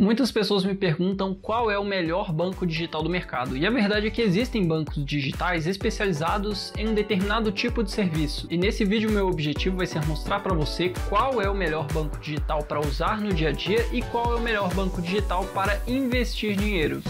Muitas pessoas me perguntam qual é o melhor banco digital do mercado, e a verdade é que existem bancos digitais especializados em um determinado tipo de serviço. E nesse vídeo meu objetivo vai ser mostrar para você qual é o melhor banco digital para usar no dia a dia e qual é o melhor banco digital para investir dinheiro.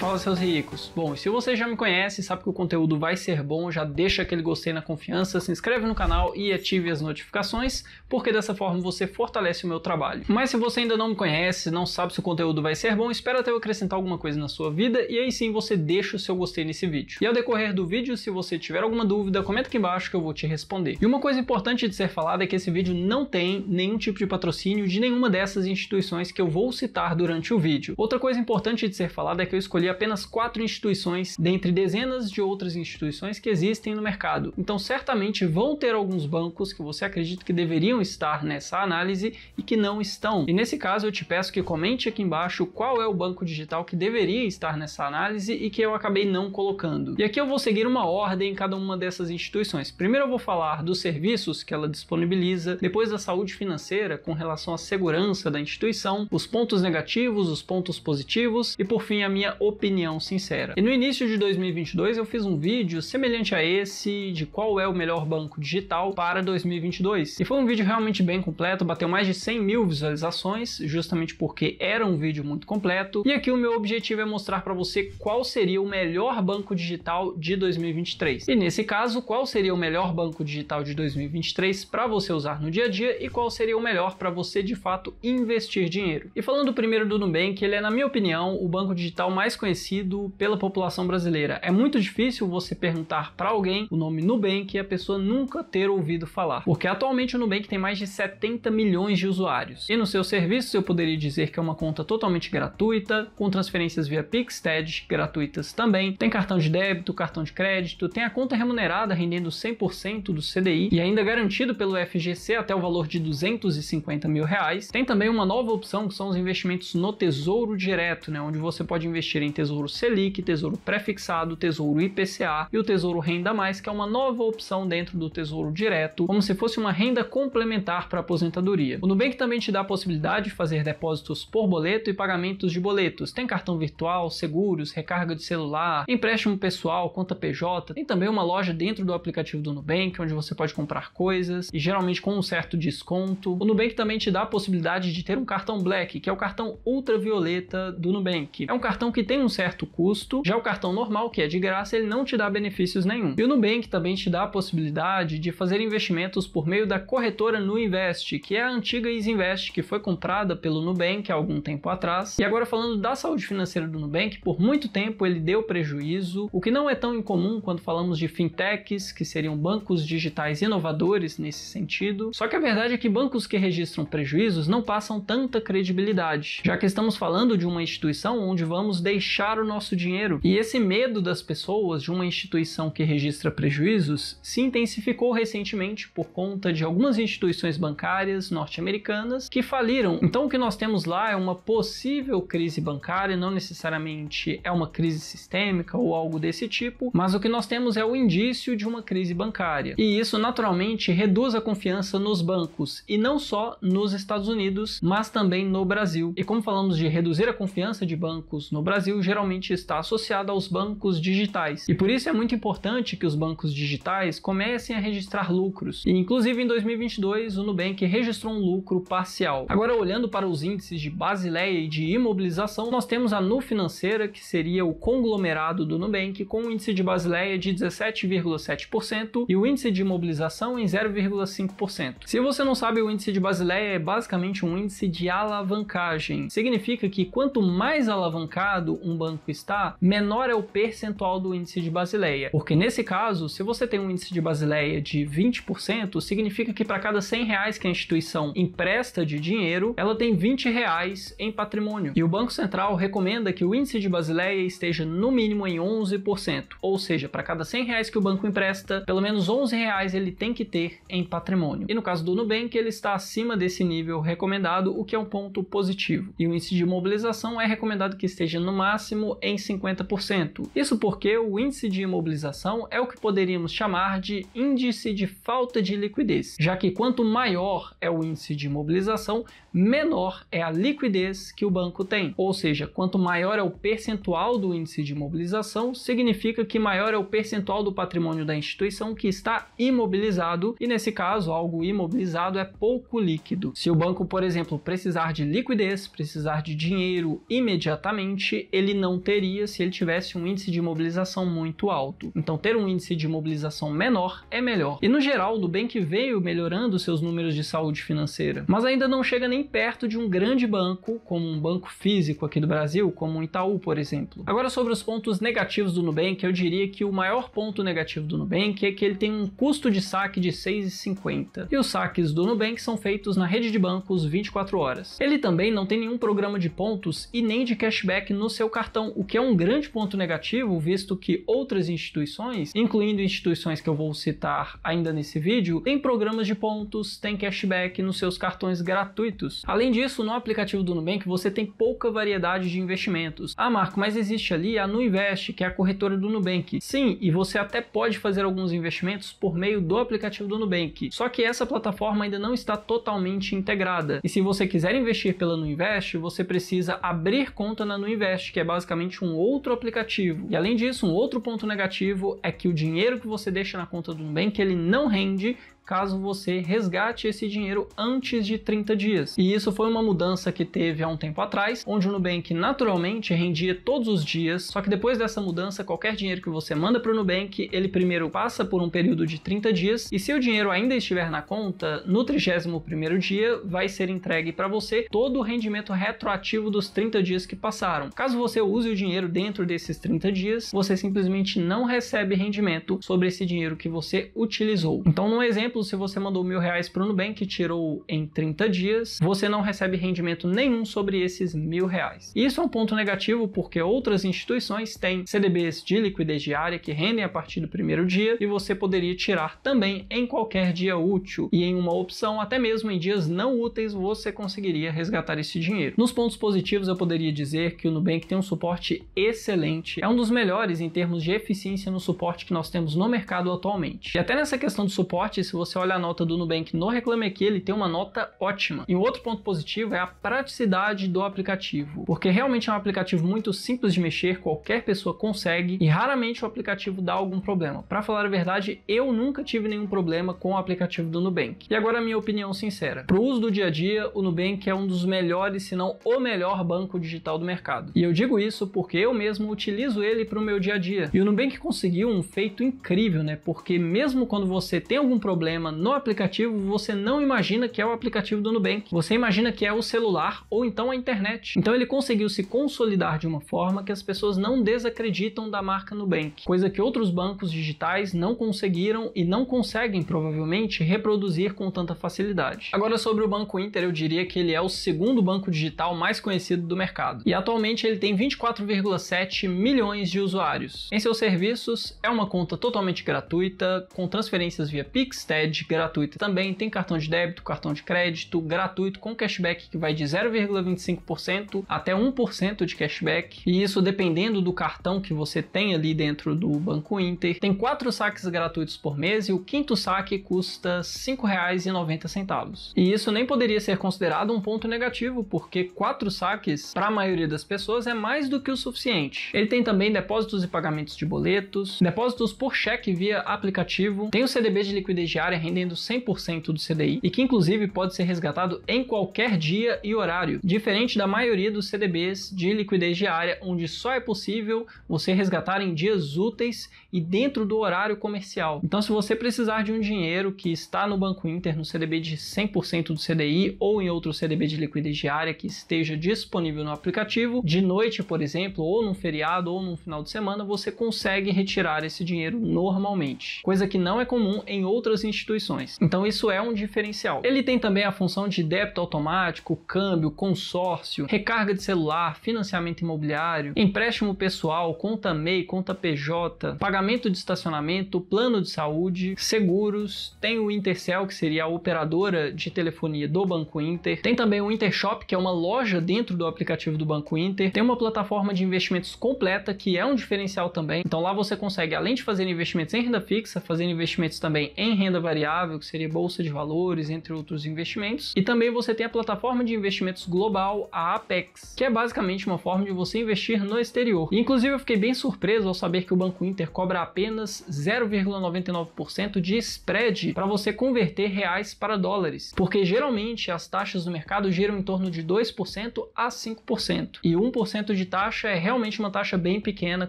Fala seus ricos. Bom, se você já me conhece, sabe que o conteúdo vai ser bom, já deixa aquele gostei na confiança, se inscreve no canal e ative as notificações, porque dessa forma você fortalece o meu trabalho. Mas se você ainda não me conhece, não sabe se o conteúdo vai ser bom, espera até eu acrescentar alguma coisa na sua vida e aí sim você deixa o seu gostei nesse vídeo. E ao decorrer do vídeo, se você tiver alguma dúvida, comenta aqui embaixo que eu vou te responder. E uma coisa importante de ser falada é que esse vídeo não tem nenhum tipo de patrocínio de nenhuma dessas instituições que eu vou citar durante o vídeo. Outra coisa importante de ser falada é que eu escolhi apenas quatro instituições, dentre dezenas de outras instituições que existem no mercado. Então, certamente vão ter alguns bancos que você acredita que deveriam estar nessa análise e que não estão. E nesse caso, eu te peço que comente aqui embaixo qual é o banco digital que deveria estar nessa análise e que eu acabei não colocando. E aqui eu vou seguir uma ordem em cada uma dessas instituições. Primeiro, eu vou falar dos serviços que ela disponibiliza, depois da saúde financeira com relação à segurança da instituição, os pontos negativos, os pontos positivos e, por fim, a minha opinião opinião sincera. E no início de 2022 eu fiz um vídeo semelhante a esse de qual é o melhor banco digital para 2022. E foi um vídeo realmente bem completo, bateu mais de 100 mil visualizações, justamente porque era um vídeo muito completo. E aqui o meu objetivo é mostrar para você qual seria o melhor banco digital de 2023. E nesse caso, qual seria o melhor banco digital de 2023 para você usar no dia a dia e qual seria o melhor para você de fato investir dinheiro. E falando primeiro do Nubank, ele é na minha opinião o banco digital mais conhecido conhecido pela população brasileira. É muito difícil você perguntar para alguém o nome Nubank e a pessoa nunca ter ouvido falar, porque atualmente o Nubank tem mais de 70 milhões de usuários. E no seu serviço eu poderia dizer que é uma conta totalmente gratuita, com transferências via Pix, TED gratuitas também, tem cartão de débito, cartão de crédito, tem a conta remunerada rendendo 100% do CDI e ainda garantido pelo FGC até o valor de 250 mil reais. Tem também uma nova opção que são os investimentos no Tesouro Direto, né, onde você pode investir entre Tesouro Selic, Tesouro Prefixado, Tesouro IPCA e o Tesouro Renda Mais, que é uma nova opção dentro do Tesouro Direto, como se fosse uma renda complementar para a aposentadoria. O Nubank também te dá a possibilidade de fazer depósitos por boleto e pagamentos de boletos. Tem cartão virtual, seguros, recarga de celular, empréstimo pessoal, conta PJ. Tem também uma loja dentro do aplicativo do Nubank, onde você pode comprar coisas e geralmente com um certo desconto. O Nubank também te dá a possibilidade de ter um cartão Black, que é o cartão ultravioleta do Nubank. É um cartão que tem um certo custo. Já o cartão normal, que é de graça, ele não te dá benefícios nenhum. E o Nubank também te dá a possibilidade de fazer investimentos por meio da corretora Nuinvest, que é a antiga Isinvest, que foi comprada pelo Nubank há algum tempo atrás. E agora falando da saúde financeira do Nubank, por muito tempo ele deu prejuízo, o que não é tão incomum quando falamos de fintechs, que seriam bancos digitais inovadores nesse sentido. Só que a verdade é que bancos que registram prejuízos não passam tanta credibilidade, já que estamos falando de uma instituição onde vamos deixar deixar o nosso dinheiro. E esse medo das pessoas de uma instituição que registra prejuízos se intensificou recentemente por conta de algumas instituições bancárias norte-americanas que faliram. Então, o que nós temos lá é uma possível crise bancária, não necessariamente é uma crise sistêmica ou algo desse tipo, mas o que nós temos é o indício de uma crise bancária. E isso naturalmente reduz a confiança nos bancos e não só nos Estados Unidos, mas também no Brasil. E como falamos de reduzir a confiança de bancos no Brasil, geralmente está associada aos bancos digitais. E por isso é muito importante que os bancos digitais comecem a registrar lucros. E inclusive em 2022, o Nubank registrou um lucro parcial. Agora, olhando para os índices de Basileia e de imobilização, nós temos a Nu Financeira, que seria o conglomerado do Nubank, com um índice de Basileia de 17,7% e o índice de imobilização em 0,5%. Se você não sabe, o índice de Basileia é basicamente um índice de alavancagem. Significa que quanto mais alavancado um banco está, menor é o percentual do índice de Basileia. Porque nesse caso, se você tem um índice de Basileia de 20%, significa que para cada 100 reais que a instituição empresta de dinheiro, ela tem 20 reais em patrimônio. E o Banco Central recomenda que o índice de Basileia esteja no mínimo em 11%. Ou seja, para cada 100 reais que o banco empresta, pelo menos 11 reais ele tem que ter em patrimônio. E no caso do Nubank, ele está acima desse nível recomendado, o que é um ponto positivo. E o índice de mobilização é recomendado que esteja no máximo máximo em 50%. Isso porque o índice de imobilização é o que poderíamos chamar de índice de falta de liquidez, já que quanto maior é o índice de imobilização, menor é a liquidez que o banco tem. Ou seja, quanto maior é o percentual do índice de imobilização, significa que maior é o percentual do patrimônio da instituição que está imobilizado, e nesse caso, algo imobilizado é pouco líquido. Se o banco, por exemplo, precisar de liquidez, precisar de dinheiro imediatamente, ele ele não teria se ele tivesse um índice de mobilização muito alto. Então, ter um índice de mobilização menor é melhor. E no geral, o Nubank veio melhorando seus números de saúde financeira, mas ainda não chega nem perto de um grande banco, como um banco físico aqui do Brasil, como o Itaú, por exemplo. Agora, sobre os pontos negativos do Nubank, eu diria que o maior ponto negativo do Nubank é que ele tem um custo de saque de 6,50. E os saques do Nubank são feitos na rede de bancos 24 horas. Ele também não tem nenhum programa de pontos e nem de cashback no seu cartão cartão, o que é um grande ponto negativo, visto que outras instituições, incluindo instituições que eu vou citar ainda nesse vídeo, têm programas de pontos, têm cashback nos seus cartões gratuitos. Além disso, no aplicativo do Nubank você tem pouca variedade de investimentos. Ah, Marco, mas existe ali a Nuinvest, que é a corretora do Nubank. Sim, e você até pode fazer alguns investimentos por meio do aplicativo do Nubank. Só que essa plataforma ainda não está totalmente integrada. E se você quiser investir pela Nuinvest, você precisa abrir conta na Nuinvest, que é basicamente um outro aplicativo. E além disso, um outro ponto negativo é que o dinheiro que você deixa na conta do Nubank ele não rende caso você resgate esse dinheiro antes de 30 dias. E isso foi uma mudança que teve há um tempo atrás, onde o Nubank naturalmente rendia todos os dias, só que depois dessa mudança, qualquer dinheiro que você manda para o Nubank, ele primeiro passa por um período de 30 dias, e se o dinheiro ainda estiver na conta, no 31º dia vai ser entregue para você todo o rendimento retroativo dos 30 dias que passaram. Caso você use o dinheiro dentro desses 30 dias, você simplesmente não recebe rendimento sobre esse dinheiro que você utilizou. Então, num exemplo exemplo, se você mandou mil reais para o Nubank e tirou em 30 dias, você não recebe rendimento nenhum sobre esses mil reais. Isso é um ponto negativo porque outras instituições têm CDBs de liquidez diária que rendem a partir do primeiro dia e você poderia tirar também em qualquer dia útil. E em uma opção, até mesmo em dias não úteis, você conseguiria resgatar esse dinheiro. Nos pontos positivos, eu poderia dizer que o Nubank tem um suporte excelente, é um dos melhores em termos de eficiência no suporte que nós temos no mercado atualmente. E até nessa questão do suporte, se você olha a nota do Nubank no Reclame Aqui, ele tem uma nota ótima. E um outro ponto positivo é a praticidade do aplicativo, porque realmente é um aplicativo muito simples de mexer, qualquer pessoa consegue e raramente o aplicativo dá algum problema. Para falar a verdade, eu nunca tive nenhum problema com o aplicativo do Nubank. E agora a minha opinião sincera. Pro uso do dia a dia, o Nubank é um dos melhores, se não o melhor banco digital do mercado. E eu digo isso porque eu mesmo utilizo ele para o meu dia a dia. E o Nubank conseguiu um feito incrível, né? Porque mesmo quando você tem algum problema problema no aplicativo, você não imagina que é o aplicativo do Nubank. Você imagina que é o celular ou então a internet. Então ele conseguiu se consolidar de uma forma que as pessoas não desacreditam da marca Nubank, coisa que outros bancos digitais não conseguiram e não conseguem provavelmente reproduzir com tanta facilidade. Agora sobre o Banco Inter, eu diria que ele é o segundo banco digital mais conhecido do mercado. E atualmente ele tem 24,7 milhões de usuários. Em seus serviços é uma conta totalmente gratuita, com transferências via Pix, TED gratuito. gratuita. Também tem cartão de débito, cartão de crédito gratuito com cashback que vai de 0,25% até 1% de cashback. E isso dependendo do cartão que você tem ali dentro do Banco Inter. Tem quatro saques gratuitos por mês e o quinto saque custa R$ 5,90. E isso nem poderia ser considerado um ponto negativo, porque quatro saques para a maioria das pessoas é mais do que o suficiente. Ele tem também depósitos e pagamentos de boletos, depósitos por cheque via aplicativo, tem o CDB de liquidez diária bancária rendendo 100% do CDI e que inclusive pode ser resgatado em qualquer dia e horário, diferente da maioria dos CDBs de liquidez diária, onde só é possível você resgatar em dias úteis e dentro do horário comercial. Então, se você precisar de um dinheiro que está no Banco Inter no CDB de 100% do CDI ou em outro CDB de liquidez diária que esteja disponível no aplicativo, de noite, por exemplo, ou num feriado ou num final de semana, você consegue retirar esse dinheiro normalmente, coisa que não é comum em outras instituições instituições. Então isso é um diferencial. Ele tem também a função de débito automático, câmbio, consórcio, recarga de celular, financiamento imobiliário, empréstimo pessoal, conta MEI, conta PJ, pagamento de estacionamento, plano de saúde, seguros, tem o Intercel, que seria a operadora de telefonia do Banco Inter, tem também o Intershop, que é uma loja dentro do aplicativo do Banco Inter, tem uma plataforma de investimentos completa, que é um diferencial também. Então lá você consegue, além de fazer investimentos em renda fixa, fazer investimentos também em renda variável variável, que seria bolsa de valores, entre outros investimentos. E também você tem a plataforma de investimentos global, a Apex, que é basicamente uma forma de você investir no exterior. E, inclusive, eu fiquei bem surpreso ao saber que o Banco Inter cobra apenas 0,99% de spread para você converter reais para dólares, porque geralmente as taxas do mercado giram em torno de 2% a 5%. E 1% de taxa é realmente uma taxa bem pequena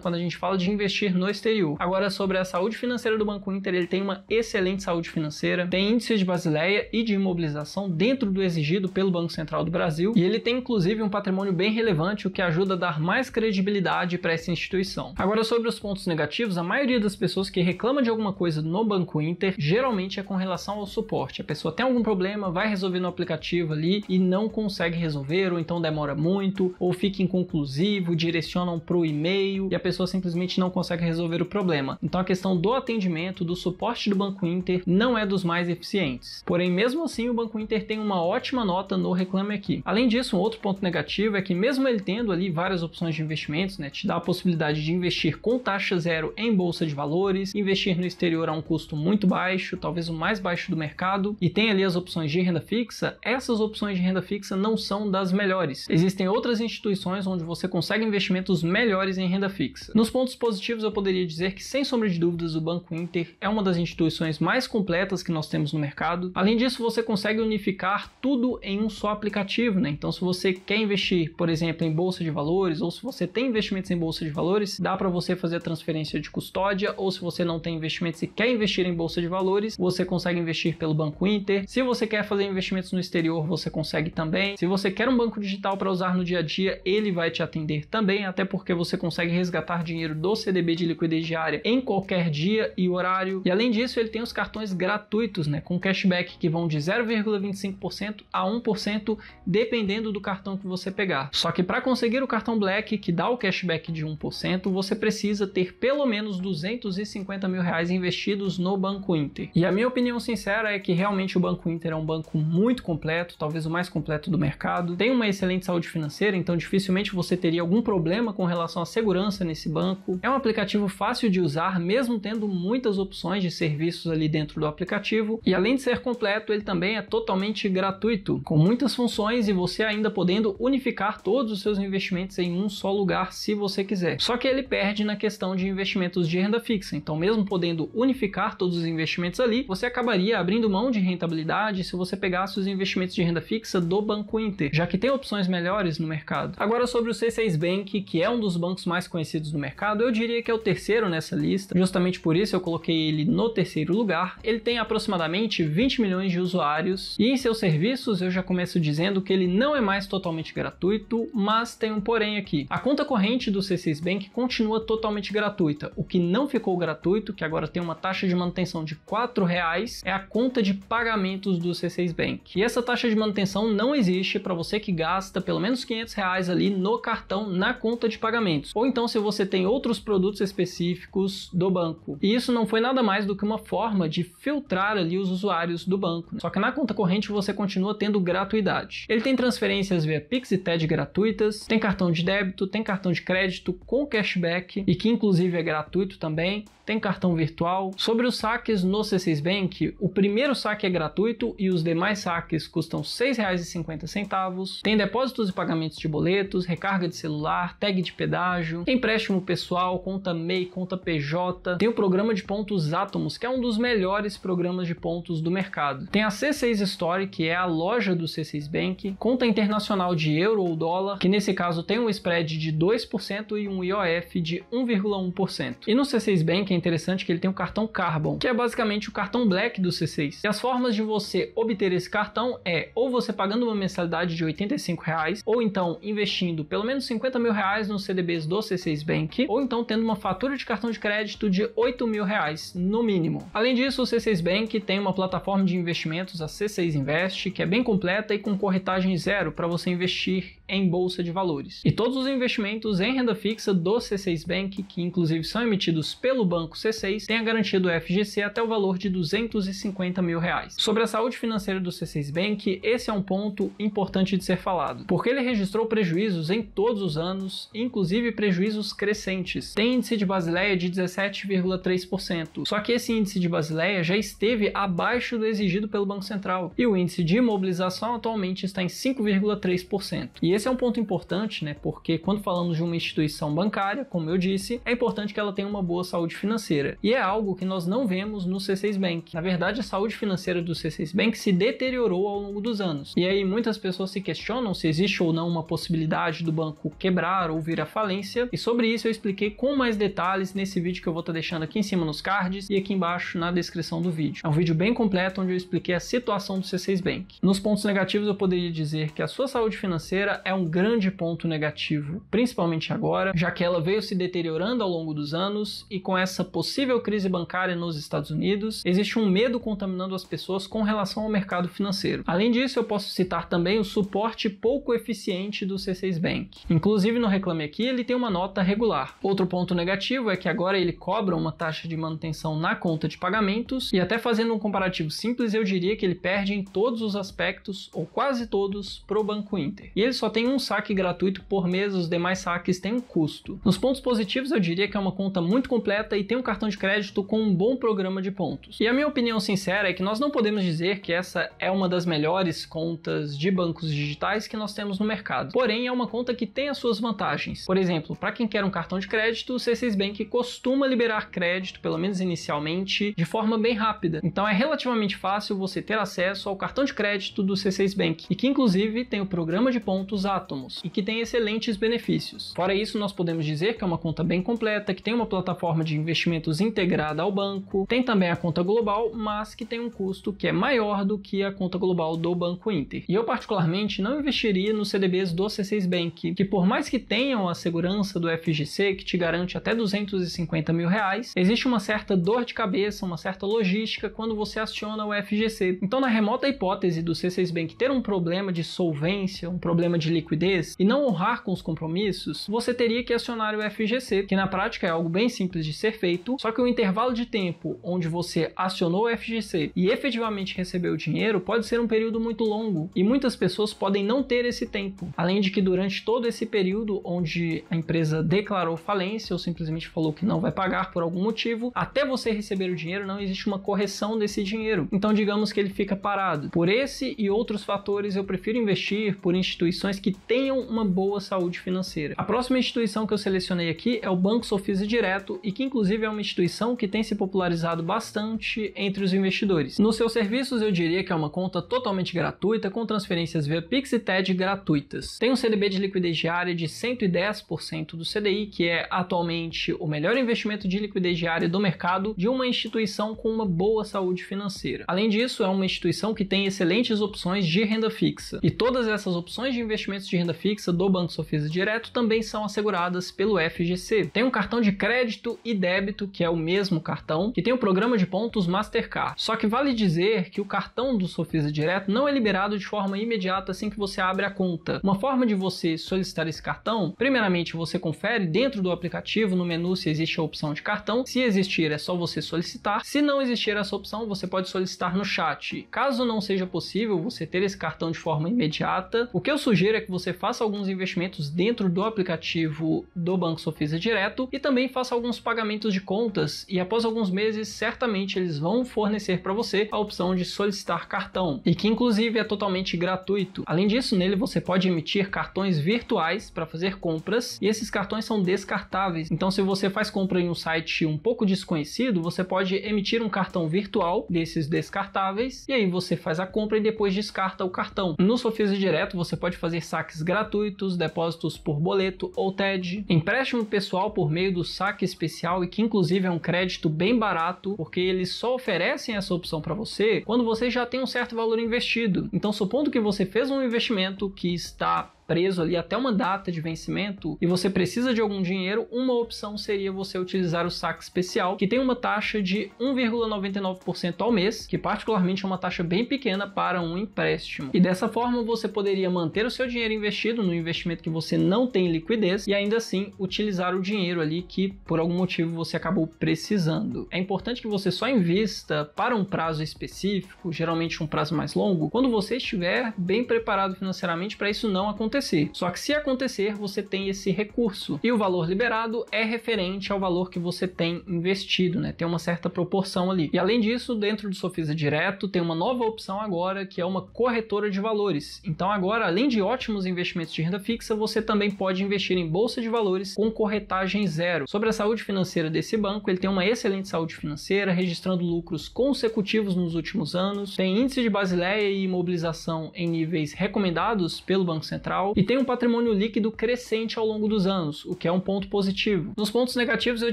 quando a gente fala de investir no exterior. Agora, sobre a saúde financeira do Banco Inter, ele tem uma excelente saúde financeira, tem índices de Basileia e de imobilização dentro do exigido pelo Banco Central do Brasil, e ele tem inclusive um patrimônio bem relevante, o que ajuda a dar mais credibilidade para essa instituição. Agora, sobre os pontos negativos, a maioria das pessoas que reclama de alguma coisa no Banco Inter geralmente é com relação ao suporte. A pessoa tem algum problema, vai resolver no aplicativo ali e não consegue resolver, ou então demora muito, ou fica inconclusivo, direcionam para o e-mail e a pessoa simplesmente não consegue resolver o problema. Então, a questão do atendimento, do suporte do Banco Inter, não é dos mais eficientes. Porém, mesmo assim, o Banco Inter tem uma ótima nota no Reclame Aqui. Além disso, um outro ponto negativo é que mesmo ele tendo ali várias opções de investimentos, né, te dá a possibilidade de investir com taxa zero em bolsa de valores, investir no exterior a um custo muito baixo, talvez o mais baixo do mercado, e tem ali as opções de renda fixa, essas opções de renda fixa não são das melhores. Existem outras instituições onde você consegue investimentos melhores em renda fixa. Nos pontos positivos, eu poderia dizer que, sem sombra de dúvidas, o Banco Inter é uma das instituições mais completas completas que nós temos no mercado. Além disso, você consegue unificar tudo em um só aplicativo, né? Então, se você quer investir, por exemplo, em bolsa de valores, ou se você tem investimentos em bolsa de valores, dá para você fazer a transferência de custódia, ou se você não tem investimentos e quer investir em bolsa de valores, você consegue investir pelo Banco Inter. Se você quer fazer investimentos no exterior, você consegue também. Se você quer um banco digital para usar no dia a dia, ele vai te atender também, até porque você consegue resgatar dinheiro do CDB de liquidez diária em qualquer dia e horário. E além disso, ele tem os cartões gratuitos, né, com cashback que vão de 0,25% a 1%, dependendo do cartão que você pegar. Só que para conseguir o cartão Black, que dá o cashback de 1%, você precisa ter pelo menos 250 mil reais investidos no Banco Inter. E a minha opinião sincera é que realmente o Banco Inter é um banco muito completo, talvez o mais completo do mercado, tem uma excelente saúde financeira, então dificilmente você teria algum problema com relação à segurança nesse banco. É um aplicativo fácil de usar, mesmo tendo muitas opções de serviços ali dentro do aplicativo e além de ser completo, ele também é totalmente gratuito, com muitas funções e você ainda podendo unificar todos os seus investimentos em um só lugar se você quiser. Só que ele perde na questão de investimentos de renda fixa, então mesmo podendo unificar todos os investimentos ali, você acabaria abrindo mão de rentabilidade se você pegasse os investimentos de renda fixa do Banco Inter, já que tem opções melhores no mercado. Agora sobre o C6 Bank, que é um dos bancos mais conhecidos do mercado, eu diria que é o terceiro nessa lista. Justamente por isso eu coloquei ele no terceiro lugar. Ele ele tem aproximadamente 20 milhões de usuários e em seus serviços eu já começo dizendo que ele não é mais totalmente gratuito, mas tem um porém aqui. A conta corrente do C6 Bank continua totalmente gratuita. O que não ficou gratuito, que agora tem uma taxa de manutenção de R$ 4,00, é a conta de pagamentos do C6 Bank. E essa taxa de manutenção não existe para você que gasta pelo menos R$ 500 reais ali no cartão na conta de pagamentos. Ou então se você tem outros produtos específicos do banco. E isso não foi nada mais do que uma forma de filtrar ali os usuários do banco. Né? Só que na conta corrente você continua tendo gratuidade. Ele tem transferências via Pix e TED gratuitas, tem cartão de débito, tem cartão de crédito com cashback e que inclusive é gratuito também, tem cartão virtual. Sobre os saques no C6 Bank, o primeiro saque é gratuito e os demais saques custam R$ 6,50. Tem depósitos e pagamentos de boletos, recarga de celular, tag de pedágio, empréstimo pessoal, conta MEI, conta PJ, tem o programa de pontos Atomos, que é um dos melhores melhores programas de pontos do mercado. Tem a C6 Story, que é a loja do C6 Bank, conta internacional de euro ou dólar, que nesse caso tem um spread de 2% e um IOF de 1,1%. E no C6 Bank é interessante que ele tem o cartão Carbon, que é basicamente o cartão Black do C6. E as formas de você obter esse cartão é ou você pagando uma mensalidade de 85, reais, ou então investindo pelo menos 50 mil reais nos CDBs do C6 Bank, ou então tendo uma fatura de cartão de crédito de 8 mil reais, no mínimo. Além disso, o C6 C6 Bank tem uma plataforma de investimentos, a C6 Invest, que é bem completa e com corretagem zero para você investir em bolsa de valores. E todos os investimentos em renda fixa do C6 Bank, que inclusive são emitidos pelo banco C6, têm a garantia do FGC até o valor de 250 mil reais. Sobre a saúde financeira do C6 Bank, esse é um ponto importante de ser falado, porque ele registrou prejuízos em todos os anos, inclusive prejuízos crescentes. Tem índice de Basileia de 17,3%, só que esse índice de Basileia já esteve abaixo do exigido pelo Banco Central, e o índice de imobilização atualmente está em 5,3%. E esse esse é um ponto importante, né? Porque quando falamos de uma instituição bancária, como eu disse, é importante que ela tenha uma boa saúde financeira. E é algo que nós não vemos no C6 Bank. Na verdade, a saúde financeira do C6 Bank se deteriorou ao longo dos anos. E aí muitas pessoas se questionam se existe ou não uma possibilidade do banco quebrar ou vir à falência. E sobre isso eu expliquei com mais detalhes nesse vídeo que eu vou estar tá deixando aqui em cima nos cards e aqui embaixo na descrição do vídeo. É um vídeo bem completo onde eu expliquei a situação do C6 Bank. Nos pontos negativos eu poderia dizer que a sua saúde financeira é é um grande ponto negativo, principalmente agora, já que ela veio se deteriorando ao longo dos anos e com essa possível crise bancária nos Estados Unidos, existe um medo contaminando as pessoas com relação ao mercado financeiro. Além disso, eu posso citar também o suporte pouco eficiente do C6 Bank. Inclusive no Reclame Aqui, ele tem uma nota regular. Outro ponto negativo é que agora ele cobra uma taxa de manutenção na conta de pagamentos e até fazendo um comparativo simples, eu diria que ele perde em todos os aspectos ou quase todos pro Banco Inter. E ele só tem um saque gratuito por mês, os demais saques têm um custo. Nos pontos positivos, eu diria que é uma conta muito completa e tem um cartão de crédito com um bom programa de pontos. E a minha opinião sincera é que nós não podemos dizer que essa é uma das melhores contas de bancos digitais que nós temos no mercado. Porém, é uma conta que tem as suas vantagens. Por exemplo, para quem quer um cartão de crédito, o C6 Bank costuma liberar crédito, pelo menos inicialmente, de forma bem rápida. Então é relativamente fácil você ter acesso ao cartão de crédito do C6 Bank, e que inclusive tem o programa de pontos dos átomos e que tem excelentes benefícios. Fora isso, nós podemos dizer que é uma conta bem completa, que tem uma plataforma de investimentos integrada ao banco, tem também a conta global, mas que tem um custo que é maior do que a conta global do Banco Inter. E eu, particularmente, não investiria nos CDBs do C6 Bank, que por mais que tenham a segurança do FGC, que te garante até 250 mil reais, existe uma certa dor de cabeça, uma certa logística quando você aciona o FGC. Então, na remota hipótese do C6 Bank ter um problema de solvência, um problema de liquidez e não honrar com os compromissos, você teria que acionar o FGC, que na prática é algo bem simples de ser feito, só que o intervalo de tempo onde você acionou o FGC e efetivamente recebeu o dinheiro pode ser um período muito longo e muitas pessoas podem não ter esse tempo. Além de que durante todo esse período onde a empresa declarou falência ou simplesmente falou que não vai pagar por algum motivo, até você receber o dinheiro não existe uma correção desse dinheiro. Então digamos que ele fica parado. Por esse e outros fatores eu prefiro investir por instituições que tenham uma boa saúde financeira. A próxima instituição que eu selecionei aqui é o Banco Sofisa Direto e que inclusive é uma instituição que tem se popularizado bastante entre os investidores. Nos seus serviços eu diria que é uma conta totalmente gratuita com transferências via Pix e TED gratuitas. Tem um CDB de liquidez diária de 110% do CDI, que é atualmente o melhor investimento de liquidez diária do mercado de uma instituição com uma boa saúde financeira. Além disso, é uma instituição que tem excelentes opções de renda fixa. E todas essas opções de investimento investimentos de renda fixa do Banco Sofisa Direto também são asseguradas pelo FGC. Tem um cartão de crédito e débito, que é o mesmo cartão, que tem o programa de pontos Mastercard. Só que vale dizer que o cartão do Sofisa Direto não é liberado de forma imediata assim que você abre a conta. Uma forma de você solicitar esse cartão, primeiramente você confere dentro do aplicativo, no menu, se existe a opção de cartão. Se existir, é só você solicitar. Se não existir essa opção, você pode solicitar no chat. Caso não seja possível você ter esse cartão de forma imediata, o que eu sugiro é que você faça alguns investimentos dentro do aplicativo do Banco Sofisa Direto e também faça alguns pagamentos de contas e após alguns meses certamente eles vão fornecer para você a opção de solicitar cartão e que inclusive é totalmente gratuito. Além disso, nele você pode emitir cartões virtuais para fazer compras e esses cartões são descartáveis. Então se você faz compra em um site um pouco desconhecido, você pode emitir um cartão virtual desses descartáveis e aí você faz a compra e depois descarta o cartão. No Sofisa Direto você pode fazer saques gratuitos, depósitos por boleto ou TED, empréstimo pessoal por meio do saque especial e que inclusive é um crédito bem barato, porque eles só oferecem essa opção para você quando você já tem um certo valor investido. Então, supondo que você fez um investimento que está preso ali até uma data de vencimento e você precisa de algum dinheiro, uma opção seria você utilizar o saque especial, que tem uma taxa de 1,99% ao mês, que particularmente é uma taxa bem pequena para um empréstimo. E dessa forma você poderia manter o seu dinheiro investido no investimento que você não tem liquidez e ainda assim utilizar o dinheiro ali que por algum motivo você acabou precisando. É importante que você só invista para um prazo específico, geralmente um prazo mais longo, quando você estiver bem preparado financeiramente para isso não acontecer acontecer. Só que se acontecer, você tem esse recurso. E o valor liberado é referente ao valor que você tem investido, né? Tem uma certa proporção ali. E além disso, dentro do Sofisa Direto, tem uma nova opção agora que é uma corretora de valores. Então agora, além de ótimos investimentos de renda fixa, você também pode investir em bolsa de valores com corretagem zero. Sobre a saúde financeira desse banco, ele tem uma excelente saúde financeira, registrando lucros consecutivos nos últimos anos, tem índice de Basileia e imobilização em níveis recomendados pelo Banco Central real e tem um patrimônio líquido crescente ao longo dos anos, o que é um ponto positivo. Nos pontos negativos, eu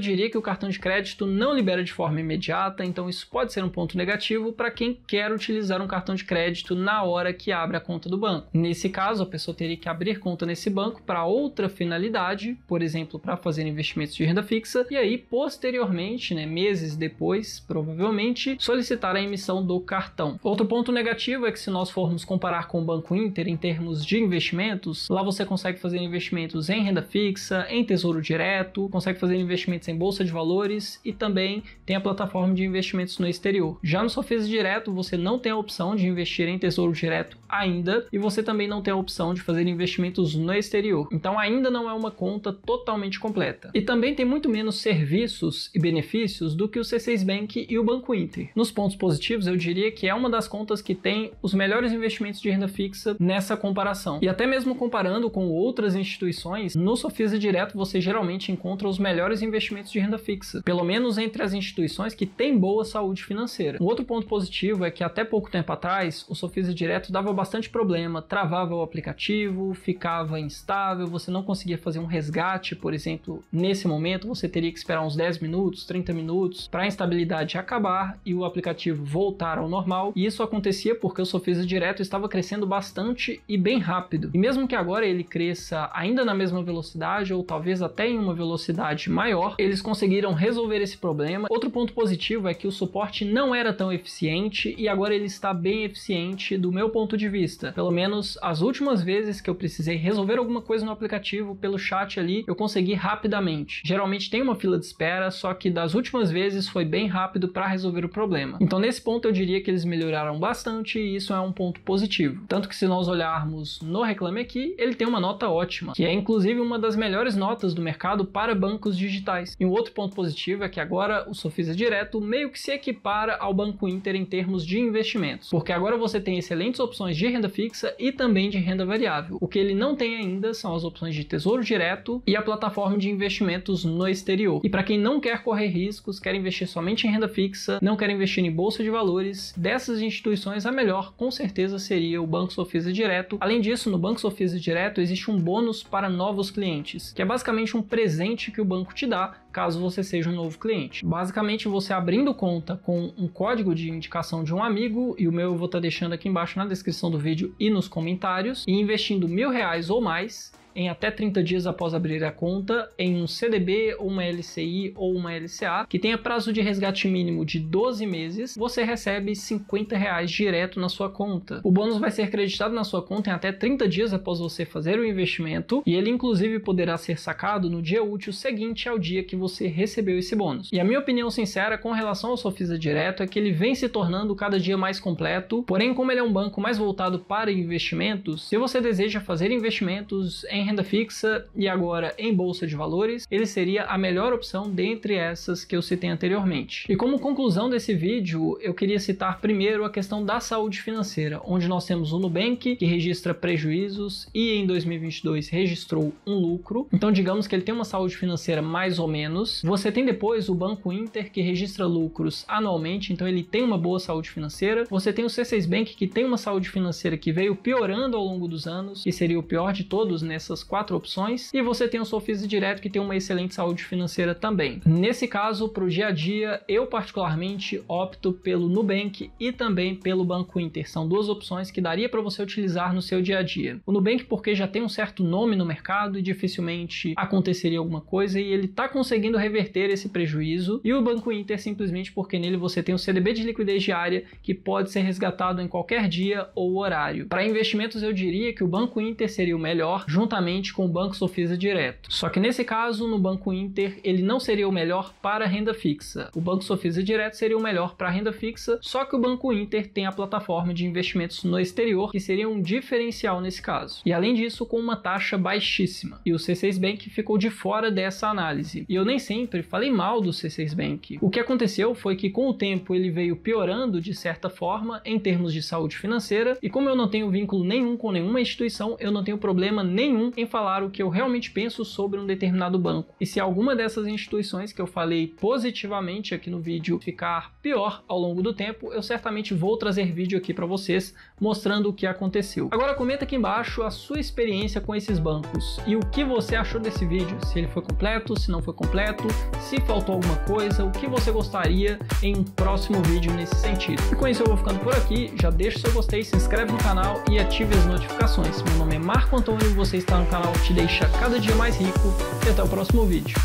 diria que o cartão de crédito não libera de forma imediata, então isso pode ser um ponto negativo para quem quer utilizar um cartão de crédito na hora que abre a conta do banco. Nesse caso, a pessoa teria que abrir conta nesse banco para outra finalidade, por exemplo, para fazer investimentos de renda fixa, e aí posteriormente, né, meses depois, provavelmente, solicitar a emissão do cartão. Outro ponto negativo é que se nós formos comparar com o Banco Inter em termos de investimento, investimentos. Lá você consegue fazer investimentos em renda fixa, em tesouro direto, consegue fazer investimentos em bolsa de valores e também tem a plataforma de investimentos no exterior. Já no Sofis Direto, você não tem a opção de investir em tesouro direto ainda e você também não tem a opção de fazer investimentos no exterior. Então ainda não é uma conta totalmente completa. E também tem muito menos serviços e benefícios do que o C6 Bank e o Banco Inter. Nos pontos positivos, eu diria que é uma das contas que tem os melhores investimentos de renda fixa nessa comparação. E até mesmo mesmo comparando com outras instituições, no Sofisa Direto você geralmente encontra os melhores investimentos de renda fixa, pelo menos entre as instituições que têm boa saúde financeira. Um outro ponto positivo é que até pouco tempo atrás, o Sofisa Direto dava bastante problema, travava o aplicativo, ficava instável, você não conseguia fazer um resgate, por exemplo, nesse momento você teria que esperar uns 10 minutos, 30 minutos para a instabilidade acabar e o aplicativo voltar ao normal. E isso acontecia porque o Sofisa Direto estava crescendo bastante e bem rápido. E mesmo mesmo que agora ele cresça ainda na mesma velocidade ou talvez até em uma velocidade maior, eles conseguiram resolver esse problema. Outro ponto positivo é que o suporte não era tão eficiente e agora ele está bem eficiente do meu ponto de vista. Pelo menos as últimas vezes que eu precisei resolver alguma coisa no aplicativo pelo chat ali, eu consegui rapidamente. Geralmente tem uma fila de espera, só que das últimas vezes foi bem rápido para resolver o problema. Então nesse ponto eu diria que eles melhoraram bastante e isso é um ponto positivo. Tanto que se nós olharmos no Reclame aqui, ele tem uma nota ótima, que é inclusive uma das melhores notas do mercado para bancos digitais. E um outro ponto positivo é que agora o Sofisa Direto meio que se equipara ao Banco Inter em termos de investimentos, porque agora você tem excelentes opções de renda fixa e também de renda variável. O que ele não tem ainda são as opções de tesouro direto e a plataforma de investimentos no exterior. E para quem não quer correr riscos, quer investir somente em renda fixa, não quer investir em bolsa de valores, dessas instituições a melhor com certeza seria o Banco Sofisa Direto. Além disso, no Banco Sofisa fiz direto, existe um bônus para novos clientes, que é basicamente um presente que o banco te dá caso você seja um novo cliente. Basicamente, você abrindo conta com um código de indicação de um amigo, e o meu eu vou estar tá deixando aqui embaixo na descrição do vídeo e nos comentários, e investindo mil reais ou mais, em até 30 dias após abrir a conta em um CDB, uma LCI ou uma LCA que tenha prazo de resgate mínimo de 12 meses, você recebe 50 reais direto na sua conta. O bônus vai ser creditado na sua conta em até 30 dias após você fazer o investimento e ele inclusive poderá ser sacado no dia útil seguinte ao dia que você recebeu esse bônus. E a minha opinião sincera com relação ao Sofisa Direto é que ele vem se tornando cada dia mais completo, porém como ele é um banco mais voltado para investimentos, se você deseja fazer investimentos em em renda fixa e agora em bolsa de valores, ele seria a melhor opção dentre essas que eu citei anteriormente. E como conclusão desse vídeo, eu queria citar primeiro a questão da saúde financeira, onde nós temos o Nubank, que registra prejuízos e em 2022 registrou um lucro. Então, digamos que ele tem uma saúde financeira mais ou menos. Você tem depois o Banco Inter, que registra lucros anualmente, então ele tem uma boa saúde financeira. Você tem o C6 Bank, que tem uma saúde financeira que veio piorando ao longo dos anos e seria o pior de todos nessa essas quatro opções, e você tem o Sofis Direto que tem uma excelente saúde financeira também. Nesse caso, para o dia a dia, eu particularmente opto pelo Nubank e também pelo Banco Inter. São duas opções que daria para você utilizar no seu dia a dia. O Nubank porque já tem um certo nome no mercado e dificilmente aconteceria alguma coisa e ele está conseguindo reverter esse prejuízo. E o Banco Inter simplesmente porque nele você tem o CDB de liquidez diária que pode ser resgatado em qualquer dia ou horário. Para investimentos eu diria que o Banco Inter seria o melhor, juntamente diretamente com o Banco Sofisa Direto. Só que nesse caso, no Banco Inter, ele não seria o melhor para renda fixa. O Banco Sofisa Direto seria o melhor para renda fixa, só que o Banco Inter tem a plataforma de investimentos no exterior, que seria um diferencial nesse caso. E além disso, com uma taxa baixíssima. E o C6 Bank ficou de fora dessa análise. E eu nem sempre falei mal do C6 Bank. O que aconteceu foi que com o tempo ele veio piorando de certa forma em termos de saúde financeira, e como eu não tenho vínculo nenhum com nenhuma instituição, eu não tenho problema nenhum em falar o que eu realmente penso sobre um determinado banco. E se alguma dessas instituições que eu falei positivamente aqui no vídeo ficar pior ao longo do tempo, eu certamente vou trazer vídeo aqui para vocês mostrando o que aconteceu. Agora comenta aqui embaixo a sua experiência com esses bancos e o que você achou desse vídeo, se ele foi completo, se não foi completo, se faltou alguma coisa, o que você gostaria em um próximo vídeo nesse sentido. E com isso eu vou ficando por aqui, já deixa o seu gostei, se inscreve no canal e ative as notificações. Meu nome é Marco Antônio e você está no canal te deixa cada dia mais rico e até o próximo vídeo.